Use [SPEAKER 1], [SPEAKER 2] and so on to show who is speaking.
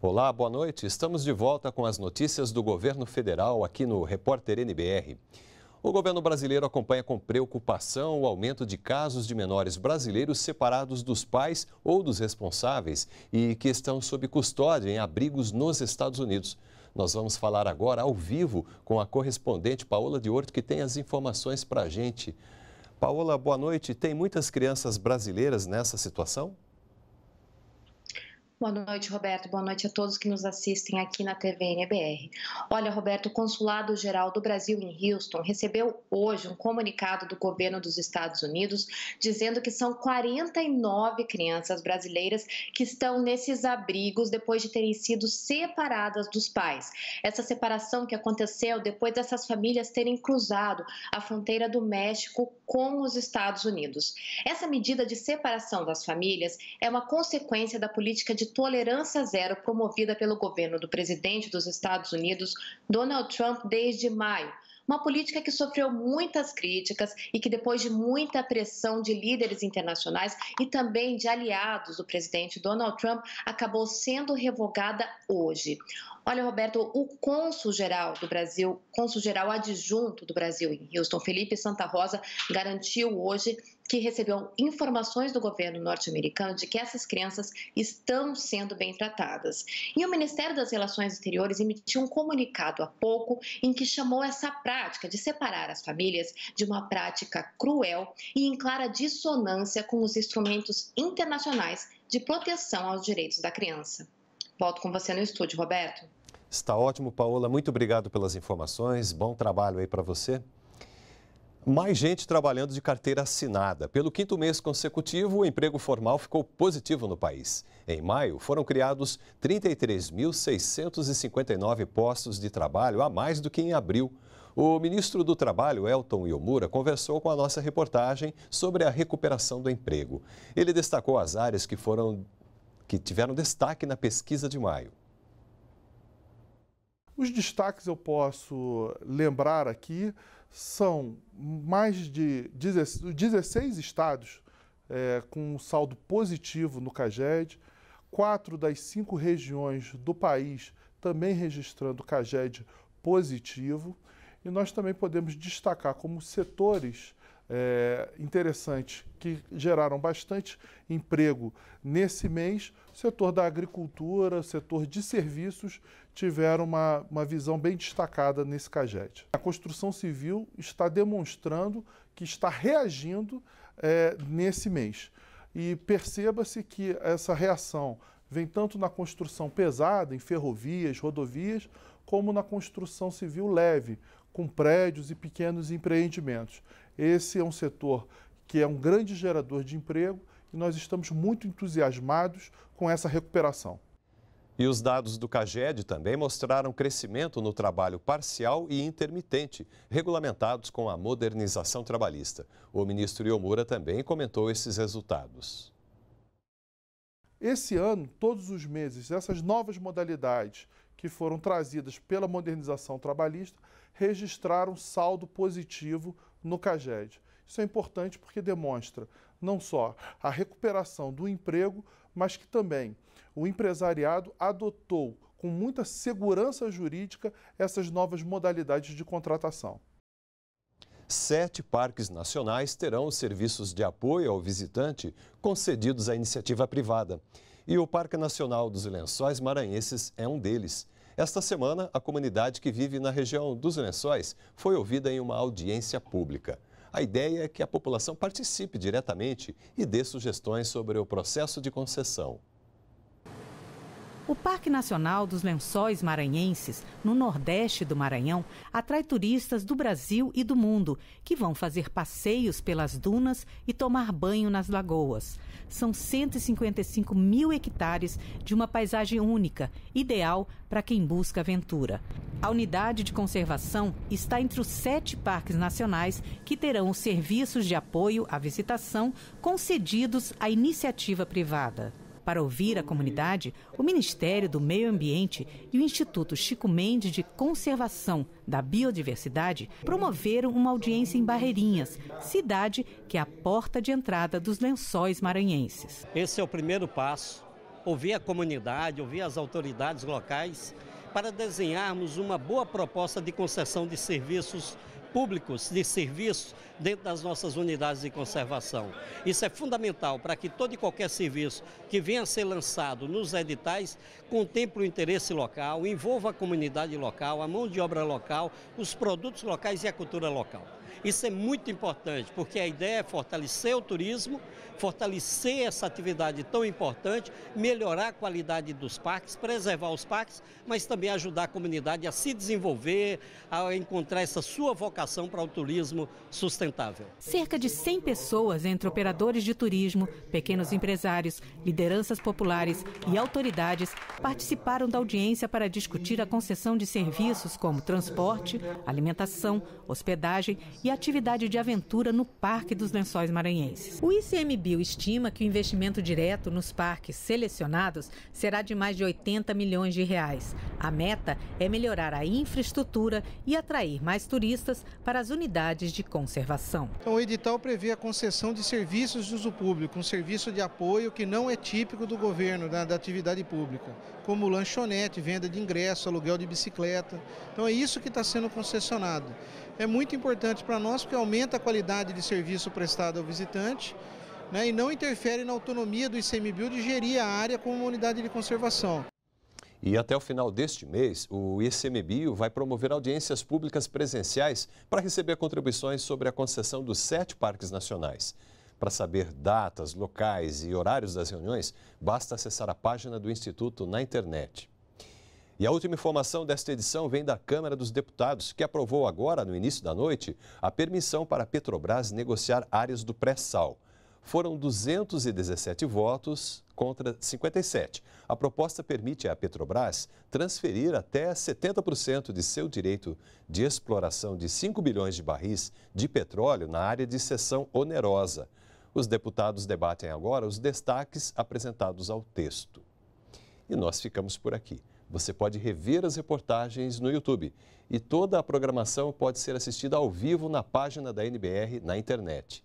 [SPEAKER 1] Olá, boa noite. Estamos de volta com as notícias do governo federal aqui no Repórter NBR. O governo brasileiro acompanha com preocupação o aumento de casos de menores brasileiros separados dos pais ou dos responsáveis e que estão sob custódia em abrigos nos Estados Unidos. Nós vamos falar agora ao vivo com a correspondente Paola de Horto, que tem as informações para a gente. Paola, boa noite. Tem muitas crianças brasileiras nessa situação?
[SPEAKER 2] Boa noite, Roberto. Boa noite a todos que nos assistem aqui na TV NBR. Olha, Roberto, o Consulado Geral do Brasil em Houston recebeu hoje um comunicado do governo dos Estados Unidos dizendo que são 49 crianças brasileiras que estão nesses abrigos depois de terem sido separadas dos pais. Essa separação que aconteceu depois dessas famílias terem cruzado a fronteira do México com os Estados Unidos. Essa medida de separação das famílias é uma consequência da política de tolerância zero promovida pelo governo do presidente dos Estados Unidos, Donald Trump, desde maio. Uma política que sofreu muitas críticas e que, depois de muita pressão de líderes internacionais e também de aliados do presidente Donald Trump, acabou sendo revogada hoje. Olha, Roberto, o cônsul-geral do Brasil, cônsul-geral adjunto do Brasil em Houston, Felipe Santa Rosa, garantiu hoje que recebeu informações do governo norte-americano de que essas crianças estão sendo bem tratadas. E o Ministério das Relações Exteriores emitiu um comunicado há pouco em que chamou essa prática de separar as famílias de uma prática cruel e em clara dissonância com os instrumentos internacionais de proteção aos direitos da criança. Volto com você no estúdio, Roberto.
[SPEAKER 1] Está ótimo, Paola. Muito obrigado pelas informações. Bom trabalho aí para você. Mais gente trabalhando de carteira assinada. Pelo quinto mês consecutivo, o emprego formal ficou positivo no país. Em maio, foram criados 33.659 postos de trabalho, a mais do que em abril. O ministro do Trabalho, Elton Yomura, conversou com a nossa reportagem sobre a recuperação do emprego. Ele destacou as áreas que foram que tiveram destaque na pesquisa de maio.
[SPEAKER 3] Os destaques eu posso lembrar aqui são mais de 16 estados é, com um saldo positivo no CAGED, quatro das cinco regiões do país também registrando CAGED positivo, e nós também podemos destacar como setores é, interessante que geraram bastante emprego nesse mês. O setor da agricultura, o setor de serviços tiveram uma, uma visão bem destacada nesse CAGED. A construção civil está demonstrando que está reagindo é, nesse mês. E perceba-se que essa reação vem tanto na construção pesada, em ferrovias, rodovias, como na construção civil leve, com prédios e pequenos empreendimentos. Esse é um setor que é um grande gerador de emprego e nós estamos muito entusiasmados com essa recuperação.
[SPEAKER 1] E os dados do CAGED também mostraram crescimento no trabalho parcial e intermitente, regulamentados com a modernização trabalhista. O ministro Iomura também comentou esses resultados.
[SPEAKER 3] Esse ano, todos os meses, essas novas modalidades que foram trazidas pela modernização trabalhista registraram saldo positivo no CAGED. Isso é importante porque demonstra não só a recuperação do emprego, mas que também o empresariado adotou com muita segurança jurídica essas novas modalidades de contratação
[SPEAKER 1] sete parques nacionais terão serviços de apoio ao visitante concedidos à iniciativa privada. E o Parque Nacional dos Lençóis Maranhenses é um deles. Esta semana, a comunidade que vive na região dos Lençóis foi ouvida em uma audiência pública. A ideia é que a população participe diretamente e dê sugestões sobre o processo de concessão.
[SPEAKER 4] O Parque Nacional dos Lençóis Maranhenses, no nordeste do Maranhão, atrai turistas do Brasil e do mundo que vão fazer passeios pelas dunas e tomar banho nas lagoas. São 155 mil hectares de uma paisagem única, ideal para quem busca aventura. A unidade de conservação está entre os sete parques nacionais que terão os serviços de apoio à visitação concedidos à iniciativa privada. Para ouvir a comunidade, o Ministério do Meio Ambiente e o Instituto Chico Mendes de Conservação da Biodiversidade promoveram uma audiência em Barreirinhas, cidade que é a porta de entrada dos lençóis maranhenses. Esse é o primeiro passo: ouvir a comunidade, ouvir as autoridades locais para desenharmos uma boa proposta de concessão de serviços públicos de serviço dentro das nossas unidades de conservação. Isso é fundamental para que todo e qualquer serviço que venha a ser lançado nos editais contemple o interesse local, envolva a comunidade local, a mão de obra local, os produtos locais e a cultura local. Isso é muito importante, porque a ideia é fortalecer o turismo, fortalecer essa atividade tão importante, melhorar a qualidade dos parques, preservar os parques, mas também ajudar a comunidade a se desenvolver, a encontrar essa sua vocação para o turismo sustentável. Cerca de 100 pessoas, entre operadores de turismo, pequenos empresários, lideranças populares e autoridades, participaram da audiência para discutir a concessão de serviços como transporte, alimentação, hospedagem e atividade de aventura no Parque dos Lençóis Maranhenses. O ICMBio estima que o investimento direto nos parques selecionados será de mais de 80 milhões de reais. A meta é melhorar a infraestrutura e atrair mais turistas para as unidades de conservação.
[SPEAKER 3] Então, o edital prevê a concessão de serviços de uso público, um serviço de apoio que não é típico do governo, da, né, da atividade pública, como lanchonete, venda de ingresso, aluguel de bicicleta. Então, é isso que está sendo concessionado. É muito importante para nós porque aumenta a qualidade de serviço prestado ao visitante. Né, e não interfere na autonomia do ICMBio de gerir a área como uma unidade de conservação.
[SPEAKER 1] E até o final deste mês, o ICMBio vai promover audiências públicas presenciais para receber contribuições sobre a concessão dos sete parques nacionais. Para saber datas, locais e horários das reuniões, basta acessar a página do Instituto na internet. E a última informação desta edição vem da Câmara dos Deputados, que aprovou agora, no início da noite, a permissão para a Petrobras negociar áreas do pré-sal foram 217 votos contra 57. A proposta permite à Petrobras transferir até 70% de seu direito de exploração de 5 bilhões de barris de petróleo na área de seção onerosa. Os deputados debatem agora os destaques apresentados ao texto. E nós ficamos por aqui. Você pode rever as reportagens no YouTube e toda a programação pode ser assistida ao vivo na página da NBR na internet